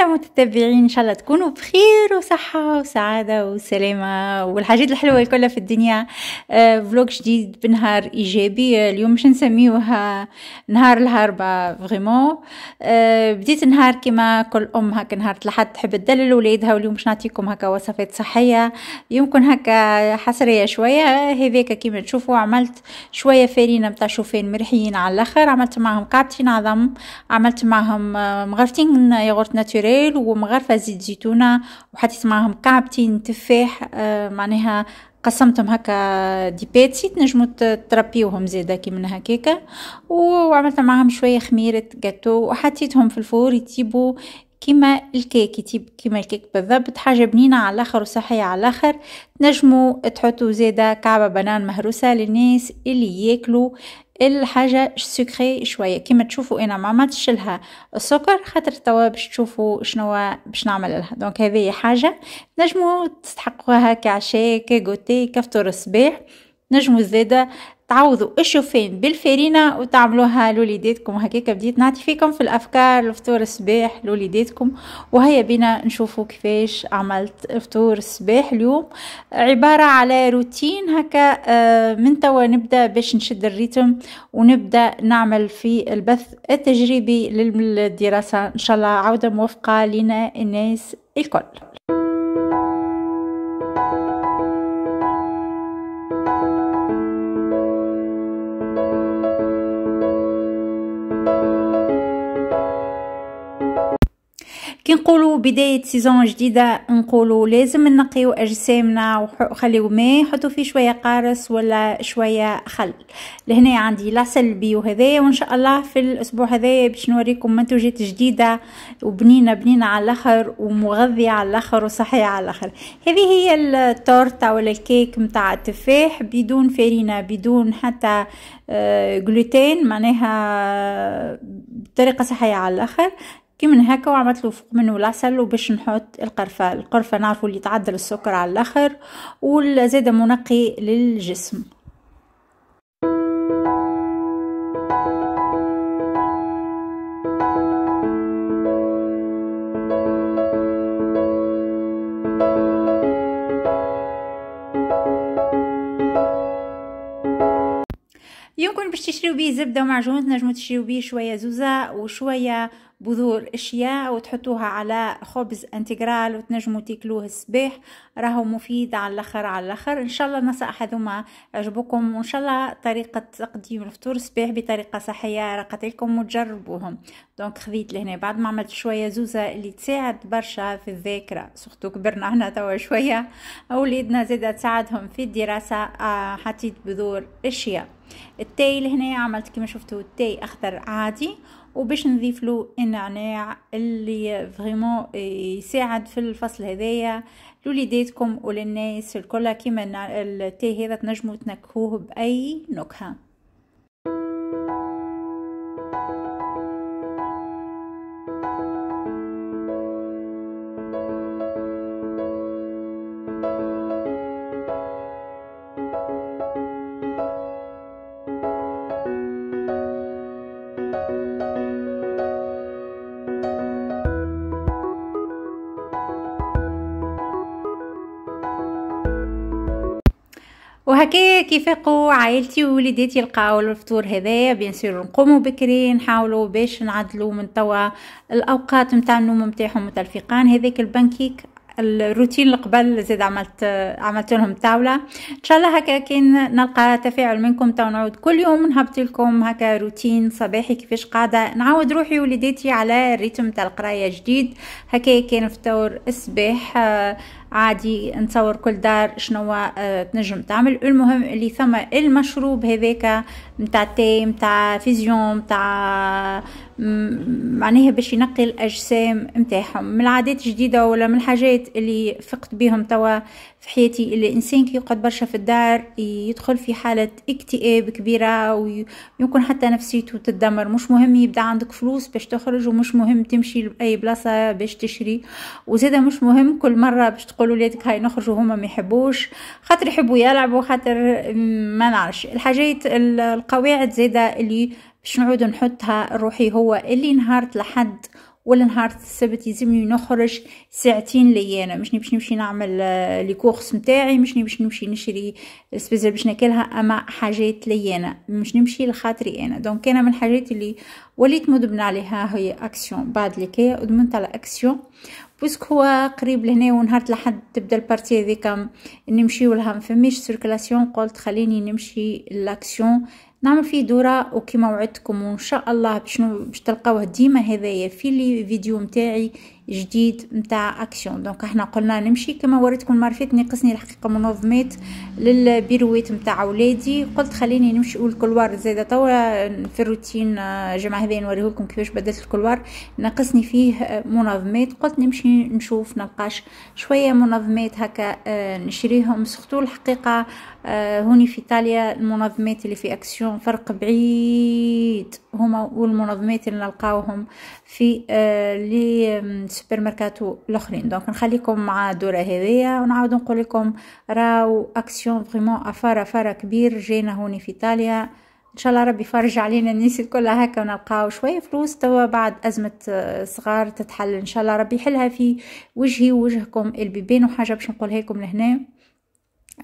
احلى متتبعين ان شاء الله تكونوا بخير خير وصحة وسعادة وسلامة والحاجات الحلوة الكل في الدنيا آه، فلوق جديد بنهار إيجابي اليوم مش نسميوها نهار الهربة فريمون آه، بديت النهار كما كل أم هكا نهار تلحد تحب تدلل ولادها واليوم باش نعطيكم هكا وصفات صحية يمكن هكا حصرية شوية هذيك كما تشوفوا عملت شوية فارينة متاع شوفان مرحيين على الآخر عملت معهم كعبتين عظم عملت معهم مغرفتين ياغورت ناتوريل ومغرفة زيت زيتونة وحطيت معاهم كعبتين تفاح آه، معناها قسمتهم هكا دي بيتسي تنجمو تربيوهم زادا كي من هكاكا وعملت معاهم شويه خميره جاتو وحطيتهم في الفور يطيبو كيما الكيك يطيب كيما الكيك بالضبط حاجه بنينه على الاخر وصحيه على الاخر تنجمو تحطو زاده كعبه بنان مهروسه للناس اللي ياكلوا الحاجة سكري شوية كيما تشوفوا انا ما عملتش لها السكر خاطر توا باش تشوفوا شنو باش نعمل لها دونك هذه حاجة نجمو تستحقوها كعشاء كغوتي كفطور الصباح نجمو زادة تعوضوا الشوفان بالفارينة وتعملوها لوليداتكم هكاكا بديت نعطي فيكم في الافكار لفطور الصباح لوليداتكم وهيا بينا نشوفوا كيفاش عملت فطور الصباح اليوم عبارة على روتين هكا آه، من توا نبدا باش نشد الريتم ونبدا نعمل في البث التجريبي للدراسة ان شاء الله عودة موفقة لنا الناس الكل بدايه سيزون جديده نقولوا لازم نقيو اجسامنا وخليو ماء حطوا فيه شويه قارص ولا شويه خل لهنا عندي لا سلبي وهذا وان شاء الله في الاسبوع هذا باش نوريكم منتوجات جديده وبنينه بنينه على الاخر ومغذيه على الاخر وصحيه على الاخر هذه هي التورته ولا الكيك متاع التفاح بدون فرينه بدون حتى جلوتين آه، معناها آه، بطريقه صحيه على الاخر كي من هكا وعملت له فوق منه العسل وباش نحط القرفه القرفه نعرفوا اللي تعدل السكر على الاخر والزيد منقي للجسم يمكن باش تشريو بيه زبده ومعجون تنجمو تشريو بيه شويه زوزه وشويه بذور اشياء وتحطوها على خبز انتجرال وتنجموا تاكلوه الصباح راهو مفيد على الاخر على الاخر ان شاء الله النصائح هذوما عجبكم وان شاء الله طريقه تقديم الفطور الصباح بطريقه صحيه راقت لكم وتجربوهم دونك خذيت لهنا بعد ما عملت شويه زوزه اللي تساعد برشا في الذاكره سورتو كبرنا هنا توا شويه اولادنا زاده تساعدهم في الدراسه آه، حطيت بذور اشياء التاي لهنا عملت كما شفتوا التاي اخضر عادي وباش نضيف له النعناع اللي فريمون إيه، يساعد في الفصل هذايا لوليداتكم وللناس الكل كيما التي هذا تنجموا تنكهوه باي نكهه وهكا كيفاقوا عائلتي ووليداتي لقاو الفطور هذايا بيان سور نقومو بكري نحاولوا باش نعدلوا من توا الاوقات نتاع النوم نتاعهم الفيقان هذاك البانكيك الروتين قبل زاد عملت عملت لهم طاوله ان شاء الله هكا كان نلقى تفاعل منكم تو نعود كل يوم نهبط لكم هكا روتين صباحي كيفاش قاعده نعود روحي وليداتي على الريتم تاع القرايه جديد هكا كان فطور الصباح عادي نصور كل دار شنوا آه، تنجم تعمل المهم اللي ثم المشروب هذاك متاع تي متاع فيزيون متاع معناها باش ينقي الاجسام نتاعهم من العادات الجديده ولا من الحاجات اللي فقت بهم توا في حياتي الانسان كي يقعد برشا في الدار يدخل في حاله اكتئاب كبيره ويمكن حتى نفسيته تتدمر مش مهم يبدا عندك فلوس باش تخرج ومش مهم تمشي لاي بلاصه باش تشري وزادا مش مهم كل مره باش تقول ولادك هاي نخرجوا هما ما يحبوش خاطر يحبوا يلعبوا خاطر ما نعرفش الحاجات القواعد زاده اللي باش نعود نحطها روحي هو اللي نهار لحد ولا نهار السبت يلزمني نخرج ساعتين ليانا مش باش نمشي نعمل آه، لي كورس نتاعي مش باش نمشي نشري سبيزال باش ناكلها اما حاجات ليانا مش نمشي لخاطري انا دونك انا من الحاجات اللي وليت مدمنه عليها هي اكسيون بعد كي ادمنت على اكسيون بوسك هو قريب لهنا ونهار لحد تبدا البارتي هذيك نمشيو لها فماش سيركلاسيون قلت خليني نمشي لاكسيون نعمل فيه دورة وكما وعدتكم وان شاء الله بشنو باش تلقاوه ديما هذايا في الفيديو متاعي جديد نتاع اكسيون دونك احنا قلنا نمشي كما وريتكم المره فاتت ناقصني الحقيقه منظمات للبيرويت نتاع ولادي قلت خليني نمشي والكلوار زاده توا في الروتين جمع هذا لكم كيفاش بدلت الكلوار ناقصني فيه آه، منظمات قلت نمشي نشوف نلقاش شويه منظمات هكا آه، نشريهم سختو الحقيقه آه، هوني في ايطاليا المنظمات اللي في اكسيون فرق بعيد هما والمنظمات اللي نلقاوهم في لي السوبر ماركاتو الاخرين دونك نخليكم مع الدوره هذيا ونعاود نقول لكم راو اكسيون فريمون افار افار كبير جينا هوني في ايطاليا ان شاء الله ربي يفرج علينا الناس كلها هكا ونلقاو شويه فلوس توا بعد ازمه euh, صغار تتحل ان شاء الله ربي يحلها في وجهي ووجهكم البيبين وحاجه باش نقولها لكم لهنا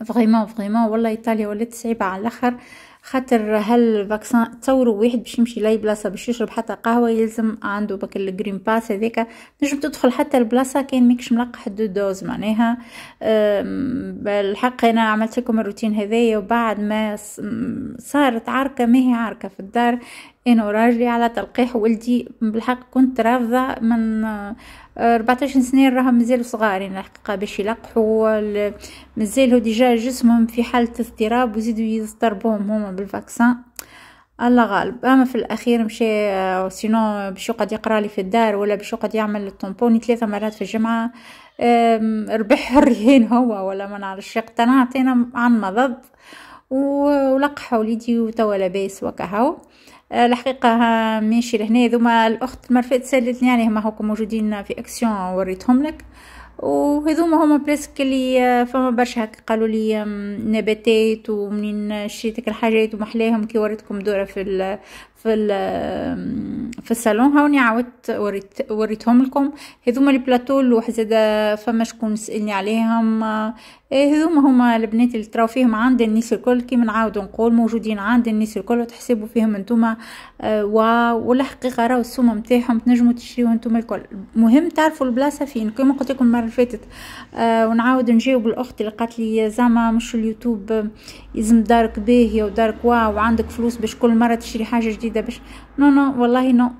فريمون فريمون والله ايطاليا ولات صعيبه على الاخر خاطر هل فاكسان تصوروا واحد باش يمشي لاي بلاصه باش يشرب حتى قهوه يلزم عنده باك الجرين باس هذاك نجم تدخل حتى البلاصه كان ماكش ملقح دو دوز معناها بالحق انا عملت لكم الروتين هذايا وبعد ما صارت عركه ما هي عركه في الدار انا راجلي على تلقيح ولدي بالحق كنت رافضه من 14 آه، سنه راهم مازالوا صغارين الحقيقه باش يلقحوا مازالوا ديجا جسمهم في حاله اضطراب وزيدوا يضطربوهم هما بالفاكسان الله غالب اما في الاخير مشى سينو آه، باش يقعد يقرا لي في الدار ولا باش يقعد يعمل الطومبوني ثلاثه مرات في الجمعه ربح الرهين هو ولا ما نعرفش اقتنعت انا عن مضض ولقحوا وليدي وتوا لاباس وكهو الحقيقه ماشي لهنا ذوما الاخت مرفات سالتني يعني هما هما موجودين في اكسيون وريتهم لك وهذوما هما بريسك اللي آه، فما برشا هكا قالوا لي نباتات ومنين شريتك الحاجات ومحلاهم كي وريتكم دوره في في في الصالون هاوني عاودت وريت وريتهم لكم هذوما البلاطو اللوح زادا فما شكون سالني عليهم آه، إيه، هذوما هما البنات اللي تراو فيهم عند الناس الكل كيما نعاود نقول موجودين عند الناس الكل وتحسبوا فيهم انتوما آه، والحقيقه راهو السومه نتاعهم تنجموا تشريوه انتوما الكل مهم تعرفوا البلاصه فين كما قلت لكم المره اللي فاتت آه، ونعاود نجاوب الاخت اللي قالت لي زعما مش اليوتيوب يلزم دارك باهيه ودارك واو وعندك فلوس باش كل مره تشري حاجه جديده هكذا باش نو نو والله نو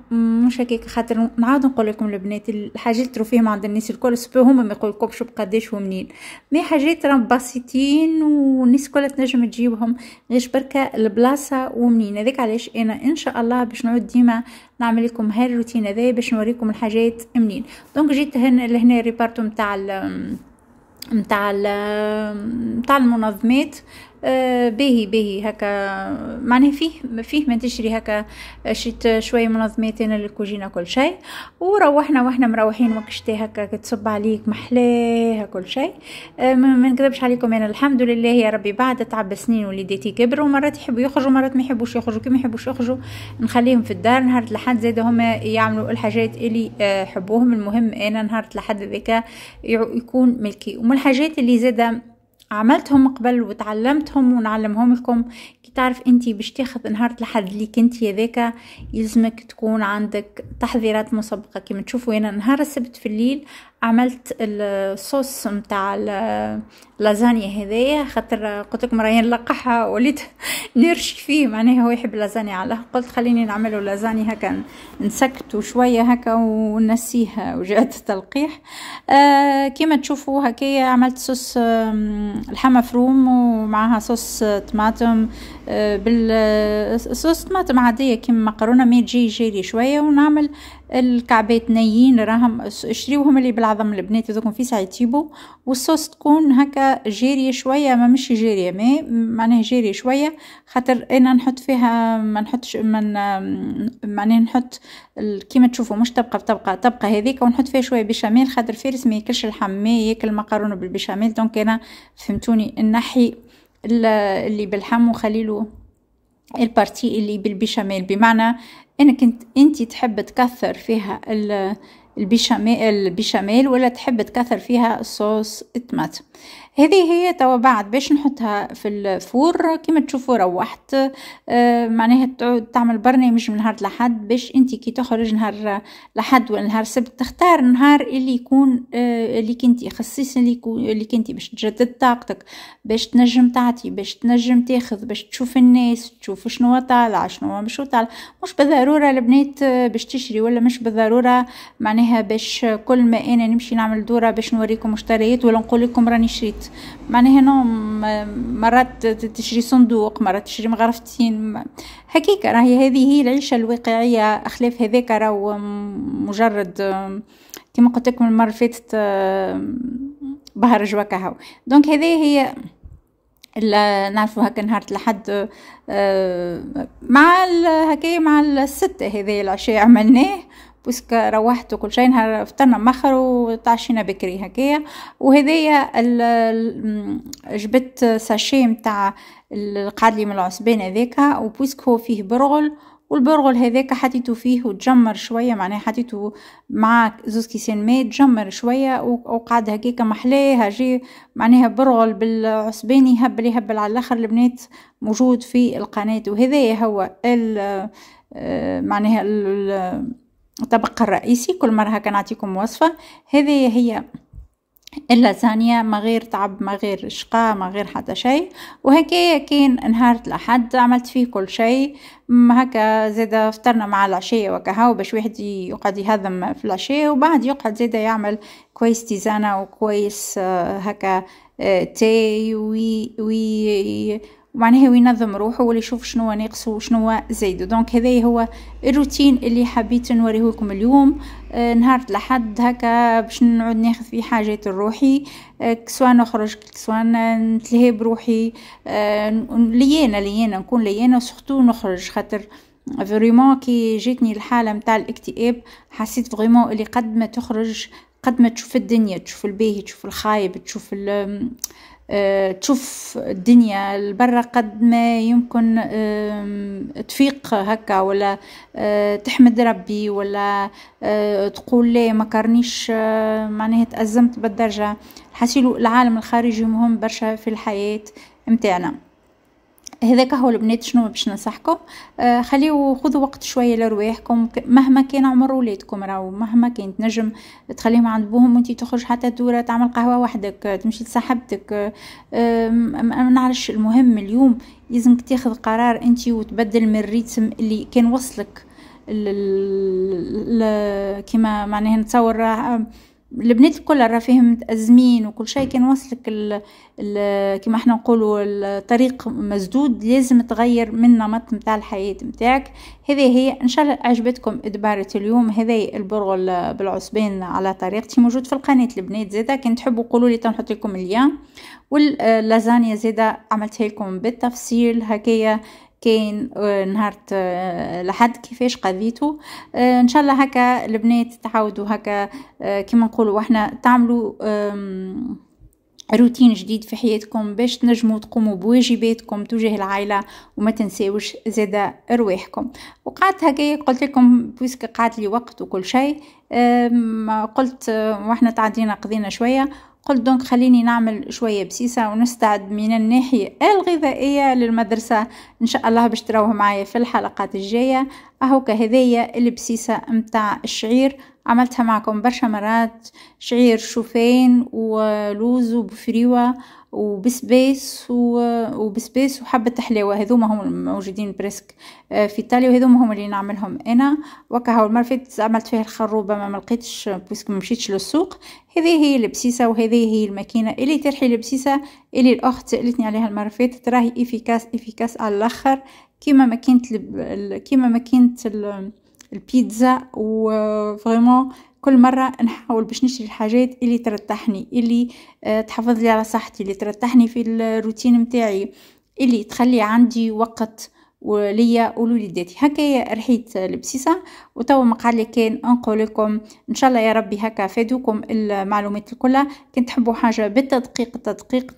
مش هكاك خاطر نعاود نقول لكم البنات الحاجه اللي تروا فيهم عند الناس الكل سبو هما ما يقول لكمش بقداش ومنين مي حاجات راهم بسيطين والناس الكل تنجم تجيبهم غير بركة البلاصة ومنين هذاك علاش انا ان شاء الله باش نعود ديما نعمل لكم هالروتين هذا باش نوريكم الحاجات منين دونك جيت هنا لهنا ريبارتو نتاع نتاع نتاع المنظمات آه، باهي باهي هكا معناه فيه فيه ما تشري هكا شريت شويه منظماتين للكوجينه كل شيء وروحنا واحنا مروحين وقشتي هكا تصب عليك محلاها كل شيء آه، ما نكذبش عليكم انا الحمد لله يا ربي بعد تعب سنين وليداتي كبروا مرات يحبوا يخرجوا مرات ما يحبوش يخرجوا كي ما يحبوش يخرجوا نخليهم في الدار نهار الاحد زاد هما يعملوا الحاجات اللي آه، يحبوهم المهم انا نهار الاحد ذاك يكون ملكي ومن الحاجات اللي زاده عملتهم قبل وتعلمتهم ونعلمهم لكم كي تعرف انت باش تاخذ نهار الحد اللي كنتي هذاك يلزمك تكون عندك تحضيرات مسبقه كيما تشوفوا انا نهار السبت في الليل عملت الصوص نتاع اللازانيا هذايا خاطر قلت لكم راهي نلقحها وليت نرشي فيه معناها هو يحب اللازانيا على قلت خليني نعملو لازانيا هكا نسكتو شويه هكا ونسيها وجات التلقيح آه كيما تشوفوا هكايا عملت صوص لحمه فروم ومعها صوص آه، طماطم بالصوص طماطم عادية كيما مقرونة ما تجي جيري شوية ونعمل الكعبات نيين راهم اشريوهم اللي بالعظم البنات هذوكم في ساعة يجيبوا والصوص تكون هكا جيري شوية ما مش جيري ما معناه جيري شوية خاطر انا نحط فيها ما نحطش من معناه نحط كيما تشوفوا مش طبقة بطبقة طبقة هذيك ونحط فيها شوية بشاميل خاطر فارس ما ياكلش الحم ما ياكل المقرونة بالبشاميل دونك انا فهمتوني نحي اللي بالحم وخليله البارتي اللي بالبيشاميل بمعنى انك انت, انت تحب تكثر فيها البيشاميل البيشاميل ولا تحب تكثر فيها الصوص التمات هذه هي توا بعد باش نحطها في الفور كما تشوفوا روحت آه، معناها تعود تعمل برنامج من نهار لحد باش انت كي تخرج نهار لحد ولا نهار سبت تختار النهار اللي يكون آه، اللي كنتي خصيصا اللي, اللي كنتي باش تجدد طاقتك باش تنجم تعطي باش تنجم تاخذ باش تشوف الناس تشوف شنو طالع شنو مش طالع مش بالضروره البنات باش تشري ولا مش بالضروره معناها باش كل ما انا نمشي نعمل دوره باش نوريكم مشتريات ولا نقول لكم راني شريت معناها نو مرات تشري صندوق مرات تشري مغرفتين هكيك راهي هذه هي العيشة الواقعية خلاف هذاك راهو مجرد كما قلت لكم المرة اللي فاتت بهرج وكهو دونك هذه هي نعرفوا هكا نهار لحد آه، مع هكا مع الستة هذه العشاء عملناه بس روحت وكل شيء نهار فطرنا مخر وتعشينا بكري هكايا وهذايا جبت ساشي متاع القادلي من العصبان هذاك هو فيه برغل والبرغل هذاك حطيته فيه وتجمر شويه معناها حطيته مع زوز كيسان ماء تجمر شويه وقعد هكاك محلاه جي معناها برغل بالعصبان يهبل يهبل على الاخر البنات موجود في القناه وهذايا هو آه، معناها الطبق الرئيسي كل مرة كنعطيكم وصفة هذه هي اللازانيا ما غير تعب ما غير شقا ما غير حتى شيء وهكايا كان نهار الاحد عملت فيه كل شيء هكا زادا فطرنا مع العشيه وكهو باش واحد يقعد يهضم في العشيه وبعد يقعد زادا يعمل كويس تيزانه وكويس آه، هكا آه، تاي وي وي ومعناها هو ينظم روحه ولا يشوف شنو ناقصه وشنو زايد دونك هذا هو الروتين اللي حبيت نوريه لكم اليوم آه نهار الاحد هكا باش نعود ناخذ فيه حاجات روحي آه سواء نخرج سواء نتلهي بروحي آه ليانا ليانا نكون ليانا سورتو نخرج خاطر فريمون كي جاتني الحاله متاع الاكتئاب حسيت فريمون اللي قد ما تخرج قد ما تشوف الدنيا تشوف الباهي تشوف الخايب تشوف ال آه، تشوف الدنيا البرة قد ما يمكن تفيق هكا ولا آه، تحمد ربي ولا آه، تقول لي ما كارنيش معناها تأزمت بالدرجة حسيلو العالم الخارجي مهم برشا في الحياة متاعنا هذاك هو البنات شنو باش ننصحكم آه خليو خذوا وقت شويه لرواحكم مهما كان عمر ولادكم راهو مهما كان تنجم تخليهم عند بوهم وانت تخرج حتى دوره تعمل قهوه وحدك آه، تمشي لصاحبتك آه ما نعرفش المهم اليوم لازمك تاخذ قرار انت وتبدل من الريتم اللي كان وصلك كما معناها نتصور آه، البنات الكل راه فيهم متأزمين وكل شيء كان وصلك ال ال كما احنا نقولوا الطريق مسدود لازم تغير من نمط نتاع الحياة نتاعك هذه هي ان شاء الله عجبتكم ادبارة اليوم هذه البرغل بالعصبين على طريقتي موجود في القناة البنات زادا كان تحبوا قولوا لي تنحط لكم اليوم واللازانيا آه، زادا عملتها لكم بالتفصيل هكايا كاين آه، نهار آه، لحد كيفاش قضيته آه، ان شاء الله هكا البنات تعاودوا هكا كما نقولوا احنا تعملوا روتين جديد في حياتكم باش تنجموا تقوموا بواجباتكم تجاه العائلة وما تنساوش زادا ارواحكم وقعدت هكايا قلت لكم بويسك قعد لي وقت وكل شيء قلت واحنا تعدينا قضينا شوية قلت دونك خليني نعمل شوية بسيسة ونستعد من الناحية الغذائية للمدرسة إن شاء الله باش تراوه معايا في الحلقات الجاية أهو كهذية البسيسة نتاع الشعير عملتها معكم برشا مرات شعير شوفين ولوز وبفريوة وبسبيس و... وبسبيس وحبة حلاوة هذوما هم موجودين بريسك آه، في ايطاليا وهذوما هم اللي نعملهم انا وكهو المرة عملت فيها الخروبة ما ملقيتش بسك ما مشيتش للسوق هذه هي البسيسة وهذه هي الماكينة اللي ترحي البسيسة اللي الاخت سالتني عليها المرة فاتت راهي افيكاس افيكاس على الاخر كيما ماكينة ال... كيما ماكينة ال... البيتزا وفريمون كل مرة نحاول باش نشري الحاجات اللي ترتاحني اللي آه، تحفظ لي على صحتي اللي ترتاحني في الروتين متاعي اللي تخلي عندي وقت وليا ولوليداتي هكا رحيت لبسيسة وتوا مقالي كان نقول لكم ان شاء الله يا ربي هكا فادوكم المعلومات الكلها كنت تحبوا حاجه بالتدقيق التدقيق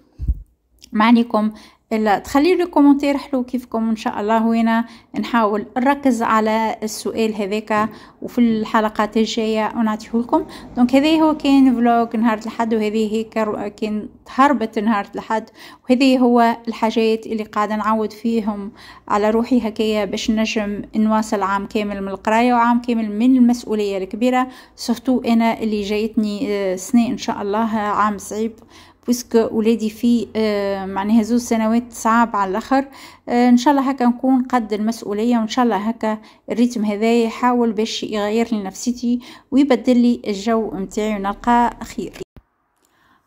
معنيكم الا تخلي لي كومونتير حلو كيفكم ان شاء الله وانا نحاول نركز على السؤال هذاك وفي الحلقات الجايه ونعطيه لكم دونك هذا هو كان فلوق نهار الاحد وهذه هيك كان هربت نهار الاحد وهذه هو الحاجات اللي قاعده نعود فيهم على روحي هكايا باش نجم نواصل عام كامل من القرايه وعام كامل من المسؤوليه الكبيره سورتو انا اللي جايتني آه، سنه ان شاء الله عام صعيب بويسكو ولادي في آه، معناها زوج سنوات صعب على الاخر آه، ان شاء الله هكا نكون قد المسؤوليه وان شاء الله هكا الريتم هذا يحاول باش يغير لي نفسيتي ويبدل لي الجو نتاعي ونلقى خير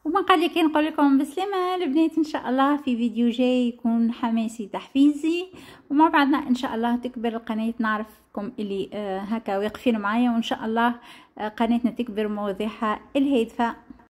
وما قال لي نقول لكم بسلامه البنات ان شاء الله في فيديو جاي يكون حماسي تحفيزي ومع بعضنا ان شاء الله تكبر القناه نعرفكم اللي آه، هكا واقفين معايا وان شاء الله قناتنا تكبر مواضيعها الهادفه